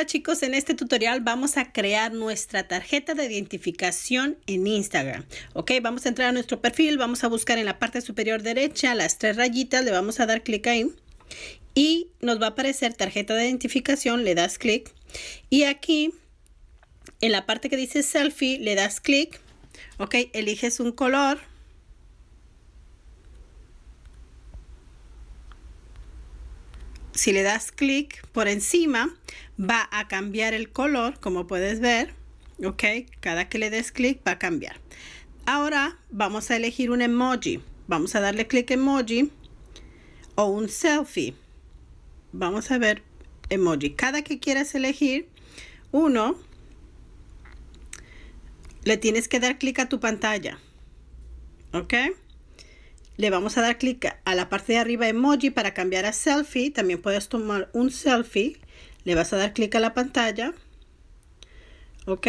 Hola chicos, en este tutorial vamos a crear nuestra tarjeta de identificación en Instagram. Ok, vamos a entrar a nuestro perfil, vamos a buscar en la parte superior derecha las tres rayitas, le vamos a dar clic ahí y nos va a aparecer tarjeta de identificación, le das clic y aquí en la parte que dice selfie le das clic, ok, eliges un color si le das clic por encima, va a cambiar el color, como puedes ver. Ok, cada que le des clic va a cambiar. Ahora vamos a elegir un emoji. Vamos a darle clic emoji o un selfie. Vamos a ver emoji. Cada que quieras elegir uno, le tienes que dar clic a tu pantalla. ¿Ok? Le vamos a dar clic a la parte de arriba emoji para cambiar a selfie. También puedes tomar un selfie. Le vas a dar clic a la pantalla. ¿Ok?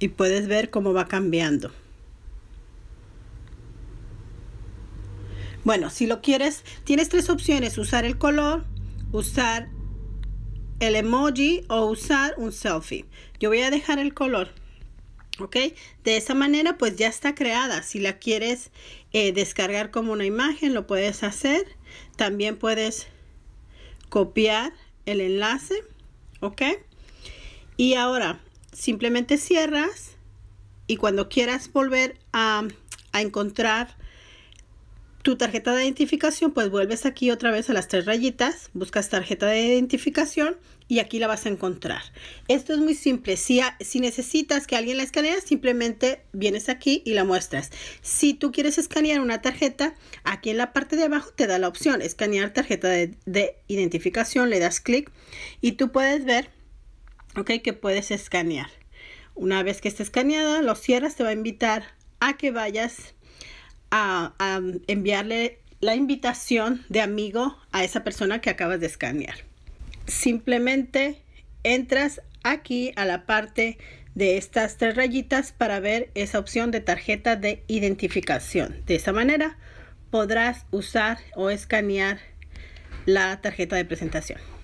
Y puedes ver cómo va cambiando. Bueno, si lo quieres, tienes tres opciones. Usar el color, usar el emoji o usar un selfie. Yo voy a dejar el color. ¿Ok? De esa manera pues ya está creada. Si la quieres eh, descargar como una imagen, lo puedes hacer. También puedes copiar el enlace. ¿Ok? Y ahora simplemente cierras y cuando quieras volver a encontrar tu tarjeta de identificación, pues vuelves aquí otra vez a las tres rayitas, buscas tarjeta de identificación y aquí la vas a encontrar. Esto es muy simple. Si, si necesitas que alguien la escanee, simplemente vienes aquí y la muestras. Si tú quieres escanear una tarjeta, aquí en la parte de abajo te da la opción escanear tarjeta de, identificación, le das clic y tú puedes ver, ok, que puedes escanear. Una vez que esté escaneada, lo cierras, te va a invitar a que vayas a, enviarle la invitación de amigo a esa persona que acabas de escanear. Simplemente entras aquí a la parte de estas tres rayitas para ver esa opción de tarjeta de identificación. De esa manera podrás usar o escanear la tarjeta de presentación.